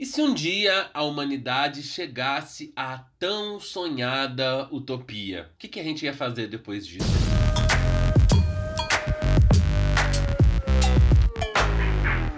E se um dia a humanidade chegasse à tão sonhada utopia? O que, que a gente ia fazer depois disso?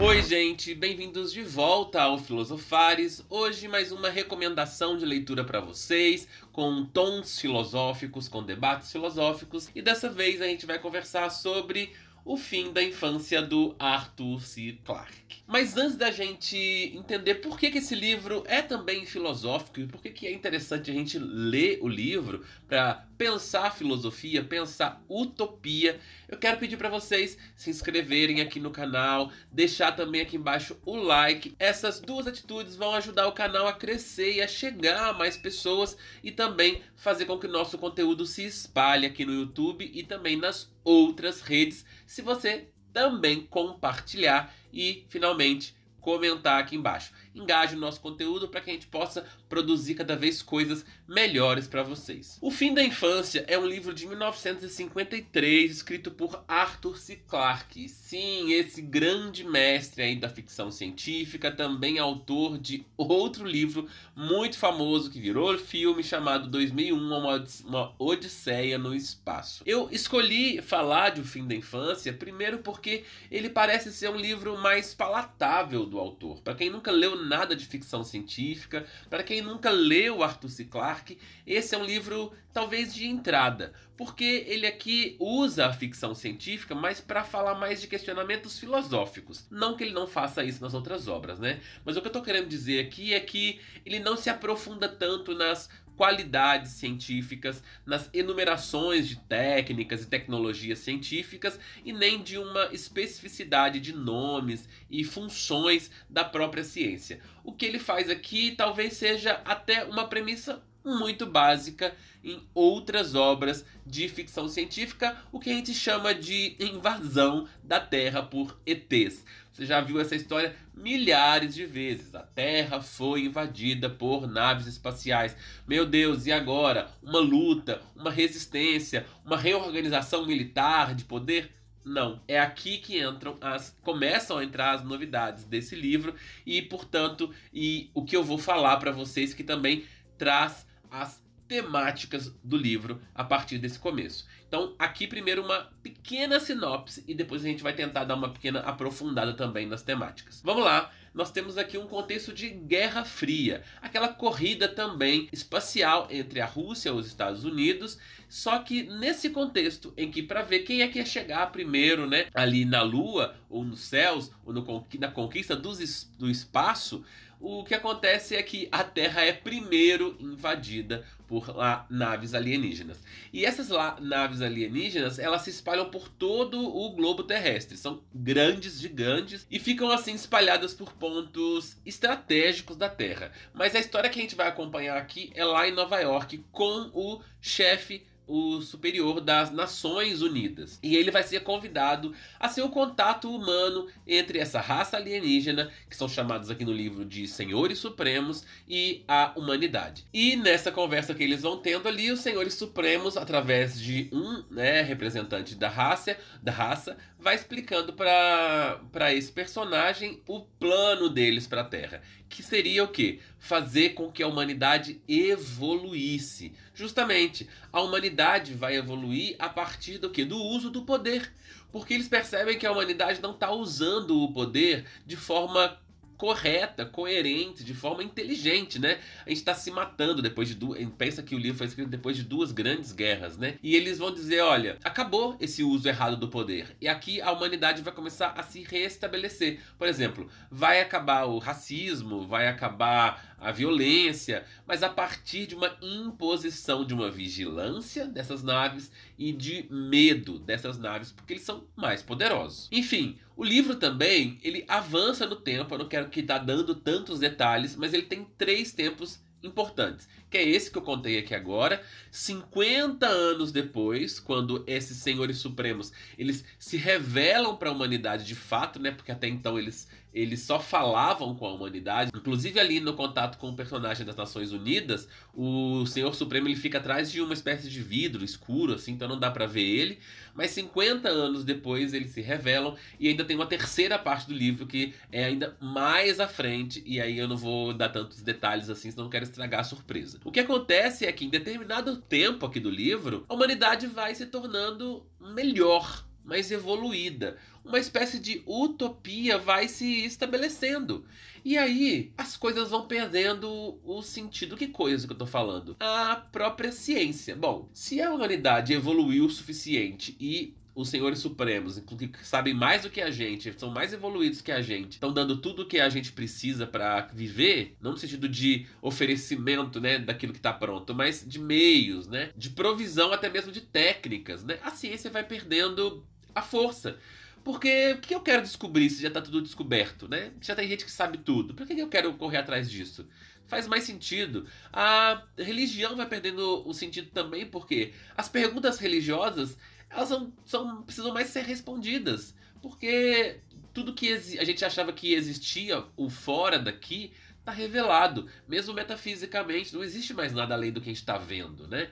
Oi, gente, bem-vindos de volta ao Filosofares. Hoje, mais uma recomendação de leitura para vocês, com tons filosóficos, com debates filosóficos, e dessa vez a gente vai conversar sobre o fim da infância do Arthur C. Clarke. Mas antes da gente entender por que, que esse livro é também filosófico e por que, que é interessante a gente ler o livro para pensar filosofia, pensar utopia, eu quero pedir para vocês se inscreverem aqui no canal, deixar também aqui embaixo o like. Essas duas atitudes vão ajudar o canal a crescer e a chegar a mais pessoas e também fazer com que o nosso conteúdo se espalhe aqui no YouTube e também nas outras redes se você também compartilhar e finalmente comentar aqui embaixo engaje no nosso conteúdo para que a gente possa produzir cada vez coisas melhores para vocês. O Fim da Infância é um livro de 1953 escrito por Arthur C. Clarke. Sim, esse grande mestre aí da ficção científica, também autor de outro livro muito famoso que virou filme chamado 2001 uma, Odisseia no Espaço. Eu escolhi falar de O Fim da Infância primeiro porque ele parece ser um livro mais palatável do autor. Para quem nunca leu nada de ficção científica. Para quem nunca leu Arthur C. Clarke, esse é um livro talvez de entrada, porque ele aqui usa a ficção científica, mas para falar mais de questionamentos filosóficos. Não que ele não faça isso nas outras obras, né? Mas o que eu estou querendo dizer aqui é que ele não se aprofunda tanto nas qualidades científicas, nas enumerações de técnicas e tecnologias científicas e nem de uma especificidade de nomes e funções da própria ciência. O que ele faz aqui talvez seja até uma premissa muito básica em outras obras de ficção científica, o que a gente chama de invasão da Terra por ETs. Você já viu essa história milhares de vezes. A Terra foi invadida por naves espaciais. Meu Deus, e agora? Uma luta, uma resistência, uma reorganização militar de poder? Não, é aqui que entram as começam a entrar as novidades desse livro e, portanto, e o que eu vou falar para vocês que também traz as temáticas do livro a partir desse começo. Então, aqui primeiro uma pequena sinopse e depois a gente vai tentar dar uma pequena aprofundada também nas temáticas. Vamos lá! Nós temos aqui um contexto de Guerra Fria, aquela corrida também espacial entre a Rússia e os Estados Unidos só que nesse contexto em que para ver quem é que ia chegar primeiro, né, ali na Lua ou nos céus ou no, na conquista dos, do espaço, o que acontece é que a Terra é primeiro invadida por lá, naves alienígenas. E essas lá, naves alienígenas, elas se espalham por todo o globo terrestre. São grandes, gigantes e ficam assim espalhadas por pontos estratégicos da Terra. Mas a história que a gente vai acompanhar aqui é lá em Nova York com o chefe o superior das Nações Unidas. E ele vai ser convidado a ser o contato humano entre essa raça alienígena, que são chamados aqui no livro de Senhores Supremos, e a humanidade. E nessa conversa que eles vão tendo ali, os Senhores Supremos, através de um né, representante da raça, da raça vai explicando para esse personagem o plano deles para a Terra, que seria o quê? Fazer com que a humanidade evoluísse Justamente, a humanidade vai evoluir a partir do que? Do uso do poder. Porque eles percebem que a humanidade não está usando o poder de forma correta, coerente, de forma inteligente, né? A gente está se matando depois de duas. Pensa que o livro foi escrito depois de duas grandes guerras, né? E eles vão dizer: olha, acabou esse uso errado do poder. E aqui a humanidade vai começar a se restabelecer. Por exemplo, vai acabar o racismo, vai acabar a violência, mas a partir de uma imposição de uma vigilância dessas naves e de medo dessas naves, porque eles são mais poderosos. Enfim, o livro também ele avança no tempo. Eu não quero que tá dando tantos detalhes, mas ele tem três tempos importantes, que é esse que eu contei aqui agora, 50 anos depois, quando esses senhores supremos, eles se revelam para a humanidade de fato, né? Porque até então eles eles só falavam com a humanidade. Inclusive ali no contato com o personagem das Nações Unidas, o Senhor Supremo ele fica atrás de uma espécie de vidro escuro, assim, então não dá para ver ele. Mas 50 anos depois eles se revelam e ainda tem uma terceira parte do livro que é ainda mais à frente. E aí eu não vou dar tantos detalhes assim, senão não quero estragar a surpresa. O que acontece é que em determinado tempo aqui do livro, a humanidade vai se tornando melhor mais evoluída. Uma espécie de utopia vai se estabelecendo. E aí as coisas vão perdendo o sentido. Que coisa que eu tô falando? A própria ciência. Bom, se a humanidade evoluiu o suficiente e os senhores supremos, que sabem mais do que a gente, são mais evoluídos que a gente, estão dando tudo o que a gente precisa para viver, não no sentido de oferecimento, né, daquilo que está pronto, mas de meios, né, de provisão até mesmo de técnicas, né? A ciência vai perdendo a força. Porque o que eu quero descobrir se já está tudo descoberto, né? Já tem gente que sabe tudo. Por que eu quero correr atrás disso? faz mais sentido. A religião vai perdendo o sentido também, porque as perguntas religiosas elas são, são, precisam mais ser respondidas. Porque tudo que a gente achava que existia, o fora daqui, está revelado. Mesmo metafisicamente, não existe mais nada além do que a gente está vendo, né?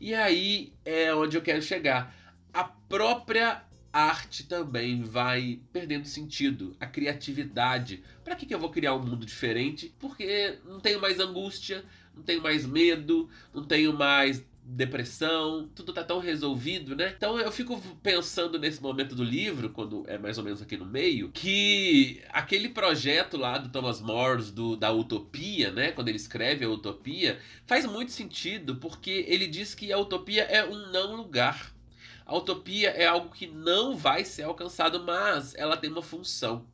E aí é onde eu quero chegar. A própria arte também vai perdendo sentido, a criatividade. Para que, que eu vou criar um mundo diferente? Porque não tenho mais angústia, não tenho mais medo, não tenho mais depressão, tudo tá tão resolvido, né? Então eu fico pensando nesse momento do livro, quando é mais ou menos aqui no meio, que aquele projeto lá do Thomas More, do, da utopia, né? Quando ele escreve a utopia, faz muito sentido, porque ele diz que a utopia é um não lugar. A utopia é algo que não vai ser alcançado, mas ela tem uma função.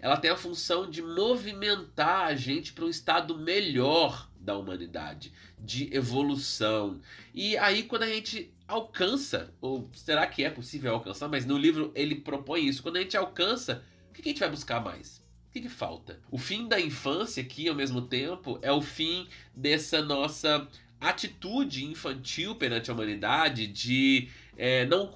Ela tem a função de movimentar a gente para um estado melhor da humanidade, de evolução. E aí, quando a gente alcança, ou será que é possível alcançar, mas no livro ele propõe isso, quando a gente alcança, o que a gente vai buscar mais? O que, que falta? O fim da infância aqui, ao mesmo tempo, é o fim dessa nossa atitude infantil perante a humanidade de é, não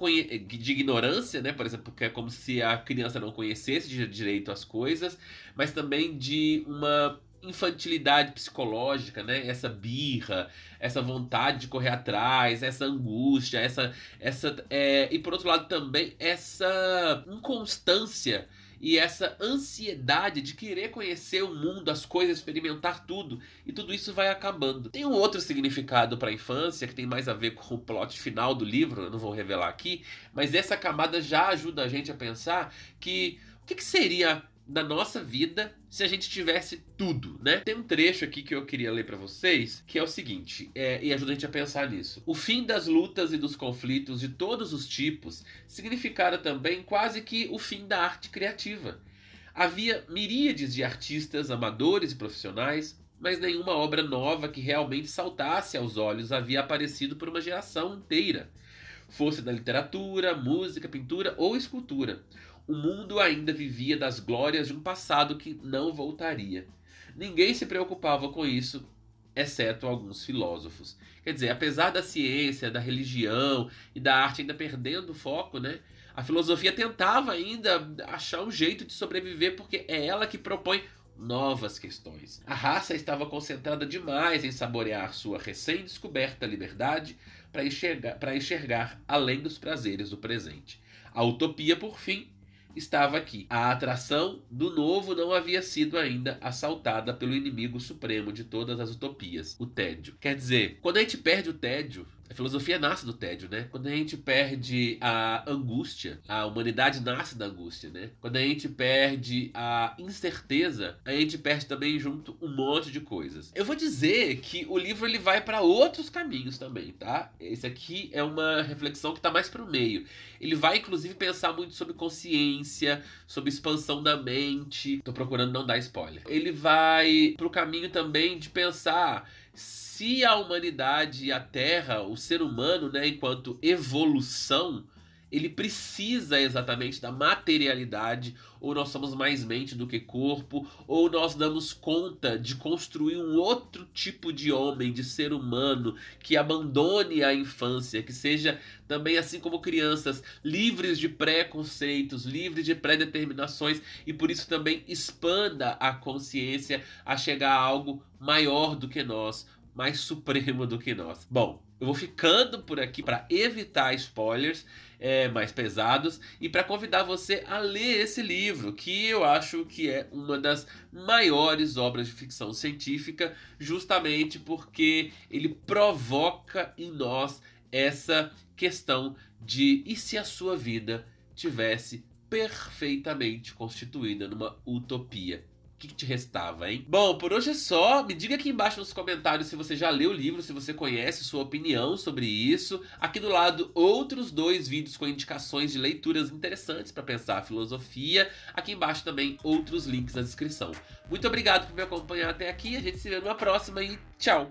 de ignorância, né? Por exemplo, porque é como se a criança não conhecesse direito as coisas, mas também de uma infantilidade psicológica, né? Essa birra, essa vontade de correr atrás, essa angústia, essa, essa é, e por outro lado também essa inconstância e essa ansiedade de querer conhecer o mundo, as coisas, experimentar tudo, e tudo isso vai acabando. Tem um outro significado para a infância que tem mais a ver com o plot final do livro, eu não vou revelar aqui, mas essa camada já ajuda a gente a pensar que o que, que seria da nossa vida se a gente tivesse tudo, né? Tem um trecho aqui que eu queria ler para vocês, que é o seguinte, é, e ajuda a gente a pensar nisso. O fim das lutas e dos conflitos de todos os tipos significara também quase que o fim da arte criativa. Havia miríades de artistas, amadores e profissionais, mas nenhuma obra nova que realmente saltasse aos olhos havia aparecido por uma geração inteira, fosse da literatura, música, pintura ou escultura o mundo ainda vivia das glórias de um passado que não voltaria. Ninguém se preocupava com isso, exceto alguns filósofos. Quer dizer, apesar da ciência, da religião e da arte ainda perdendo foco, né? A filosofia tentava ainda achar um jeito de sobreviver porque é ela que propõe novas questões. A raça estava concentrada demais em saborear sua recém-descoberta liberdade para enxergar, enxergar além dos prazeres do presente. A utopia, por fim, estava aqui. A atração do novo não havia sido ainda assaltada pelo inimigo supremo de todas as utopias, o tédio. Quer dizer, quando a gente perde o tédio, a filosofia nasce do tédio, né? Quando a gente perde a angústia, a humanidade nasce da angústia, né? Quando a gente perde a incerteza, a gente perde também junto um monte de coisas. Eu vou dizer que o livro ele vai para outros caminhos também, tá? Esse aqui é uma reflexão que está mais para o meio. Ele vai inclusive pensar muito sobre consciência, sobre expansão da mente. Tô procurando não dar spoiler. Ele vai pro caminho também de pensar se a humanidade, e a Terra, o ser humano, né, enquanto evolução, ele precisa exatamente da materialidade, ou nós somos mais mente do que corpo, ou nós damos conta de construir um outro tipo de homem, de ser humano, que abandone a infância, que seja também, assim como crianças, livres de preconceitos, livres de pré-determinações, e por isso também expanda a consciência a chegar a algo maior do que nós, mais supremo do que nós. Bom, eu vou ficando por aqui para evitar spoilers é, mais pesados e para convidar você a ler esse livro, que eu acho que é uma das maiores obras de ficção científica, justamente porque ele provoca em nós essa questão de e se a sua vida tivesse perfeitamente constituída numa utopia? que, que te restava, hein? Bom, por hoje é só. Me diga aqui embaixo nos comentários se você já leu o livro, se você conhece, sua opinião sobre isso. Aqui do lado, outros dois vídeos com indicações de leituras interessantes para pensar a filosofia. Aqui embaixo também outros links na descrição. Muito obrigado por me acompanhar até aqui. A gente se vê numa próxima e tchau!